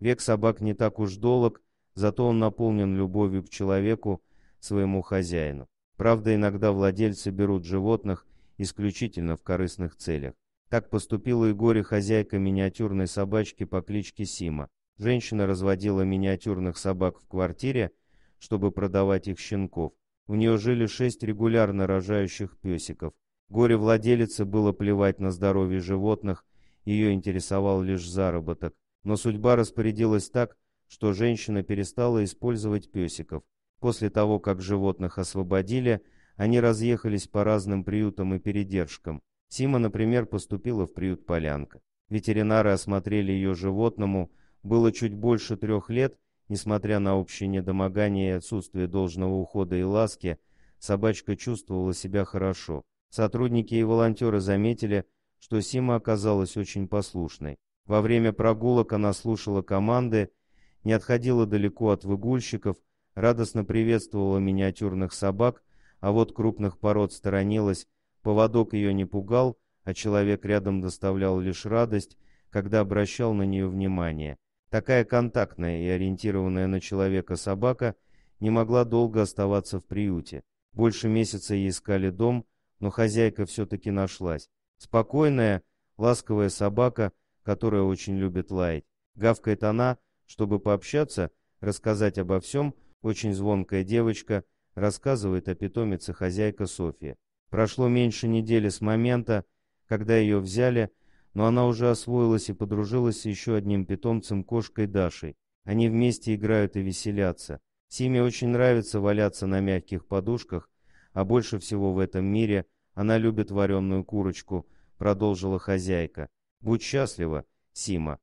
Век собак не так уж долг, зато он наполнен любовью к человеку, своему хозяину. Правда, иногда владельцы берут животных исключительно в корыстных целях. Так поступила и горе-хозяйка миниатюрной собачки по кличке Сима. Женщина разводила миниатюрных собак в квартире, чтобы продавать их щенков. У нее жили шесть регулярно рожающих песиков. Горе-владелице было плевать на здоровье животных, ее интересовал лишь заработок. Но судьба распорядилась так, что женщина перестала использовать песиков. После того, как животных освободили, они разъехались по разным приютам и передержкам. Сима, например, поступила в приют «Полянка». Ветеринары осмотрели ее животному, было чуть больше трех лет, несмотря на общее недомогание и отсутствие должного ухода и ласки, собачка чувствовала себя хорошо. Сотрудники и волонтеры заметили, что Сима оказалась очень послушной. Во время прогулок она слушала команды, не отходила далеко от выгульщиков, радостно приветствовала миниатюрных собак, а вот крупных пород сторонилась, поводок ее не пугал, а человек рядом доставлял лишь радость, когда обращал на нее внимание. Такая контактная и ориентированная на человека собака не могла долго оставаться в приюте. Больше месяца ей искали дом, но хозяйка все-таки нашлась. Спокойная, ласковая собака — которая очень любит лаять. Гавкает она, чтобы пообщаться, рассказать обо всем, очень звонкая девочка, рассказывает о питомице хозяйка Софья. Прошло меньше недели с момента, когда ее взяли, но она уже освоилась и подружилась с еще одним питомцем кошкой Дашей. Они вместе играют и веселятся. Симе очень нравится валяться на мягких подушках, а больше всего в этом мире она любит вареную курочку, продолжила хозяйка. Будь счастлива, Сима.